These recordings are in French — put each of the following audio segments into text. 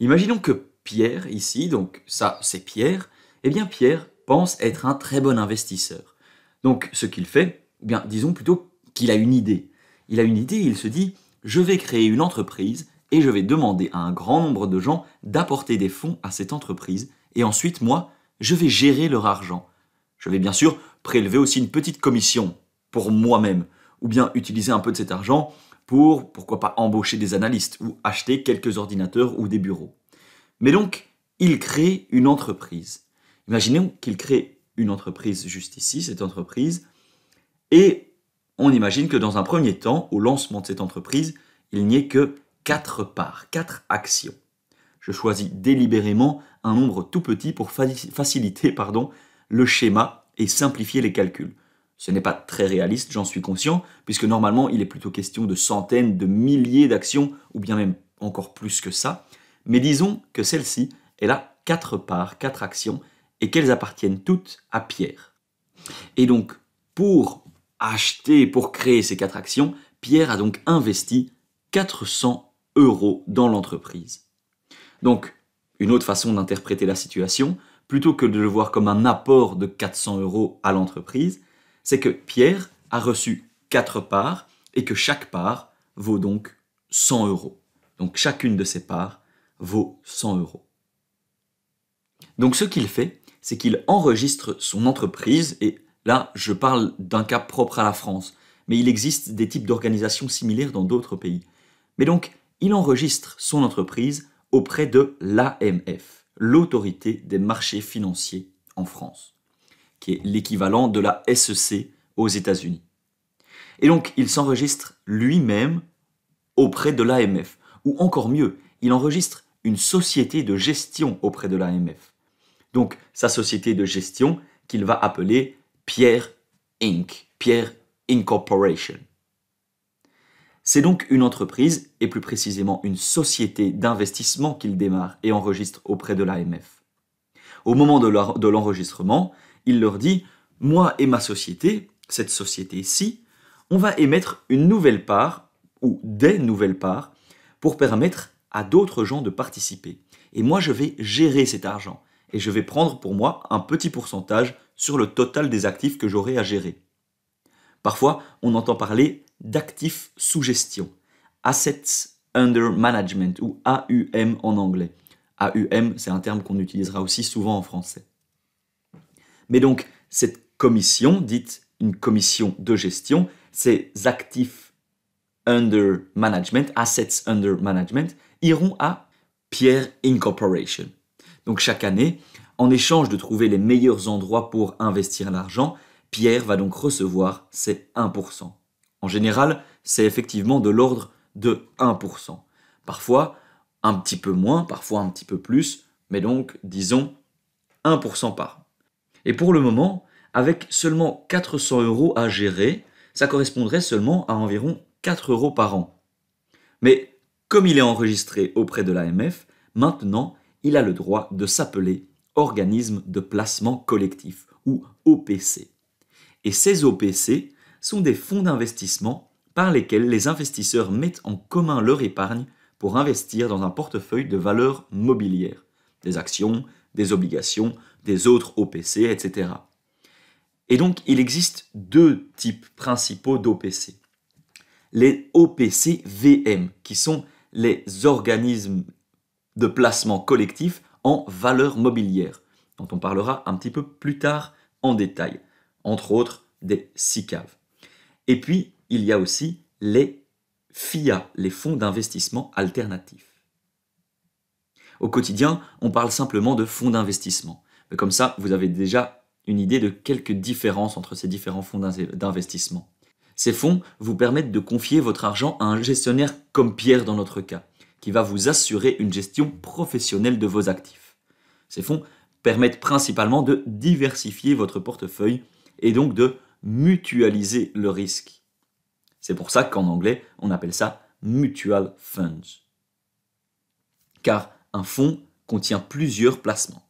Imaginons que Pierre, ici, donc ça c'est Pierre, eh bien Pierre pense être un très bon investisseur. Donc ce qu'il fait, eh bien disons plutôt qu'il a une idée. Il a une idée, il se dit je vais créer une entreprise et je vais demander à un grand nombre de gens d'apporter des fonds à cette entreprise et ensuite moi, je vais gérer leur argent. Je vais bien sûr prélever aussi une petite commission pour moi-même ou bien utiliser un peu de cet argent pour, pourquoi pas, embaucher des analystes ou acheter quelques ordinateurs ou des bureaux. Mais donc, il crée une entreprise. Imaginons qu'il crée une entreprise juste ici, cette entreprise, et on imagine que dans un premier temps, au lancement de cette entreprise, il n'y ait que quatre parts, quatre actions. Je choisis délibérément un nombre tout petit pour faciliter pardon, le schéma et simplifier les calculs. Ce n'est pas très réaliste, j'en suis conscient, puisque normalement il est plutôt question de centaines, de milliers d'actions, ou bien même encore plus que ça. Mais disons que celle-ci, elle a quatre parts, quatre actions, et qu'elles appartiennent toutes à Pierre. Et donc, pour acheter, pour créer ces quatre actions, Pierre a donc investi 400 euros dans l'entreprise. Donc, une autre façon d'interpréter la situation, plutôt que de le voir comme un apport de 400 euros à l'entreprise, c'est que Pierre a reçu quatre parts et que chaque part vaut donc 100 euros. Donc chacune de ces parts vaut 100 euros. Donc ce qu'il fait, c'est qu'il enregistre son entreprise, et là je parle d'un cas propre à la France, mais il existe des types d'organisations similaires dans d'autres pays. Mais donc il enregistre son entreprise auprès de l'AMF, l'autorité des marchés financiers en France qui est l'équivalent de la SEC aux États-Unis. Et donc, il s'enregistre lui-même auprès de l'AMF. Ou encore mieux, il enregistre une société de gestion auprès de l'AMF. Donc, sa société de gestion qu'il va appeler Pierre Inc. Pierre Incorporation. C'est donc une entreprise, et plus précisément une société d'investissement qu'il démarre et enregistre auprès de l'AMF. Au moment de l'enregistrement, il leur dit Moi et ma société, cette société-ci, on va émettre une nouvelle part, ou des nouvelles parts, pour permettre à d'autres gens de participer. Et moi, je vais gérer cet argent. Et je vais prendre pour moi un petit pourcentage sur le total des actifs que j'aurai à gérer. Parfois, on entend parler d'actifs sous gestion, assets under management ou AUM en anglais. AUM, c'est un terme qu'on utilisera aussi souvent en français. Mais donc, cette commission, dite une commission de gestion, ces actifs under management, assets under management, iront à Pierre Incorporation. Donc chaque année, en échange de trouver les meilleurs endroits pour investir l'argent, Pierre va donc recevoir ses 1%. En général, c'est effectivement de l'ordre de 1%. Parfois, un petit peu moins, parfois un petit peu plus, mais donc, disons, 1% par. Et pour le moment, avec seulement 400 euros à gérer, ça correspondrait seulement à environ 4 euros par an. Mais comme il est enregistré auprès de l'AMF, maintenant il a le droit de s'appeler organisme de placement collectif ou OPC. Et ces OPC sont des fonds d'investissement par lesquels les investisseurs mettent en commun leur épargne pour investir dans un portefeuille de valeurs mobilières, des actions, des obligations des autres OPC, etc. Et donc, il existe deux types principaux d'OPC. Les OPC VM, qui sont les organismes de placement collectif en valeur mobilière, dont on parlera un petit peu plus tard en détail, entre autres des SICAV. Et puis, il y a aussi les FIA, les fonds d'investissement alternatifs. Au quotidien, on parle simplement de fonds d'investissement. Comme ça, vous avez déjà une idée de quelques différences entre ces différents fonds d'investissement. Ces fonds vous permettent de confier votre argent à un gestionnaire comme Pierre dans notre cas, qui va vous assurer une gestion professionnelle de vos actifs. Ces fonds permettent principalement de diversifier votre portefeuille et donc de mutualiser le risque. C'est pour ça qu'en anglais, on appelle ça mutual funds. Car un fonds contient plusieurs placements.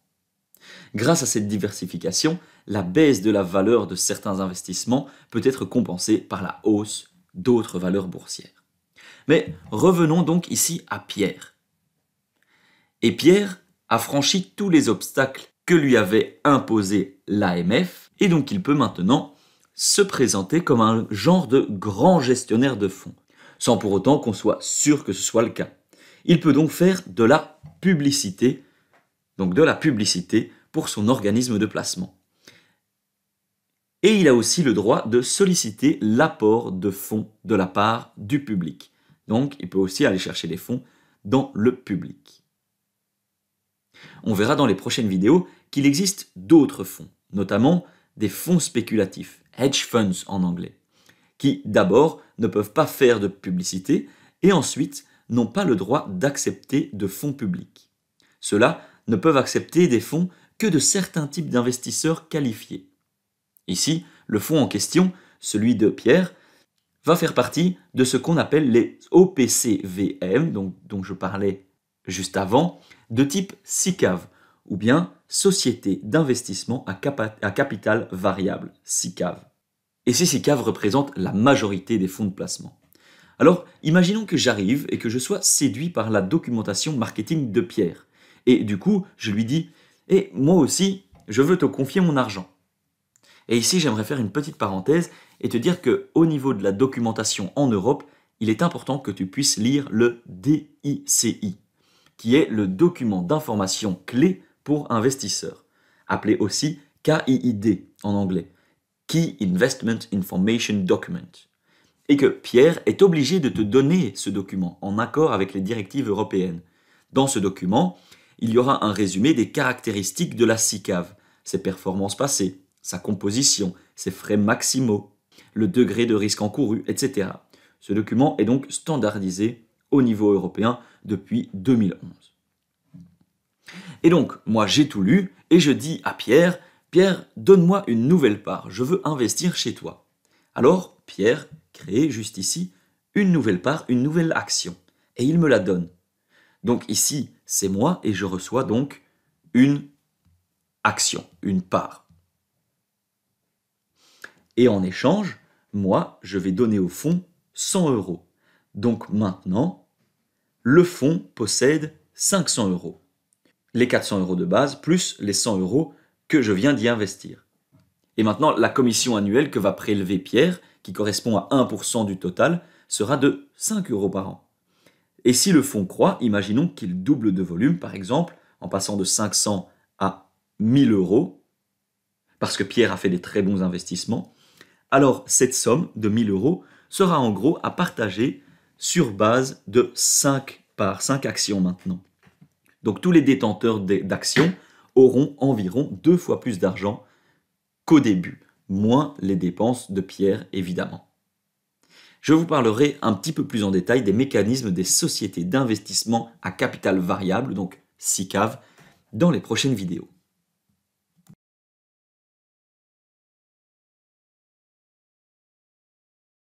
Grâce à cette diversification, la baisse de la valeur de certains investissements peut être compensée par la hausse d'autres valeurs boursières. Mais revenons donc ici à Pierre. Et Pierre a franchi tous les obstacles que lui avait imposés l'AMF, et donc il peut maintenant se présenter comme un genre de grand gestionnaire de fonds, sans pour autant qu'on soit sûr que ce soit le cas. Il peut donc faire de la publicité donc de la publicité pour son organisme de placement. Et il a aussi le droit de solliciter l'apport de fonds de la part du public. Donc il peut aussi aller chercher des fonds dans le public. On verra dans les prochaines vidéos qu'il existe d'autres fonds, notamment des fonds spéculatifs, hedge funds en anglais, qui d'abord ne peuvent pas faire de publicité et ensuite n'ont pas le droit d'accepter de fonds publics. Cela ne peuvent accepter des fonds que de certains types d'investisseurs qualifiés. Ici, le fonds en question, celui de Pierre, va faire partie de ce qu'on appelle les OPCVM, dont je parlais juste avant, de type SICAV, ou bien Société d'investissement à, à, capital variable, SICAV. Et ces SICAV représentent la majorité des fonds de placement. Alors, imaginons que j'arrive et que je sois séduit par la documentation marketing de Pierre. Et du coup, je lui dis Et eh, moi aussi, je veux te confier mon argent. Et ici, j'aimerais faire une petite parenthèse et te dire que au niveau de la documentation en Europe, il est important que tu puisses lire le DICI, qui est le document d'information clé pour investisseurs, appelé aussi KIID en anglais, Key Investment Information Document, et que Pierre est obligé de te donner ce document en accord avec les directives européennes. Dans ce document, il y aura un résumé des caractéristiques de la SICAV, ses performances passées, sa composition, ses frais maximaux, le degré de risque encouru, etc. Ce document est donc standardisé au niveau européen depuis 2011. Et donc, moi j'ai tout lu et je dis à Pierre, Pierre, donne-moi une nouvelle part, je veux investir chez toi. Alors, Pierre crée juste ici une nouvelle part, une nouvelle action, et il me la donne. Donc ici, c'est moi et je reçois donc une action, une part. Et en échange, moi, je vais donner au fond 100 euros. Donc maintenant, le fonds possède 500 euros. Les 400 euros de base plus les 100 euros que je viens d'y investir. Et maintenant, la commission annuelle que va prélever Pierre, qui correspond à 1% du total, sera de 5 euros par an. Et si le fonds croît, imaginons qu'il double de volume, par exemple, en passant de 500 à 1000 euros, parce que Pierre a fait des très bons investissements, alors cette somme de 1000 euros sera en gros à partager sur base de 5 par 5 actions maintenant. Donc tous les détenteurs d'actions auront environ deux fois plus d'argent qu'au début, moins les dépenses de Pierre évidemment je vous parlerai un petit peu plus en détail des mécanismes des sociétés d'investissement à capital variable, donc SICAV, dans les prochaines vidéos.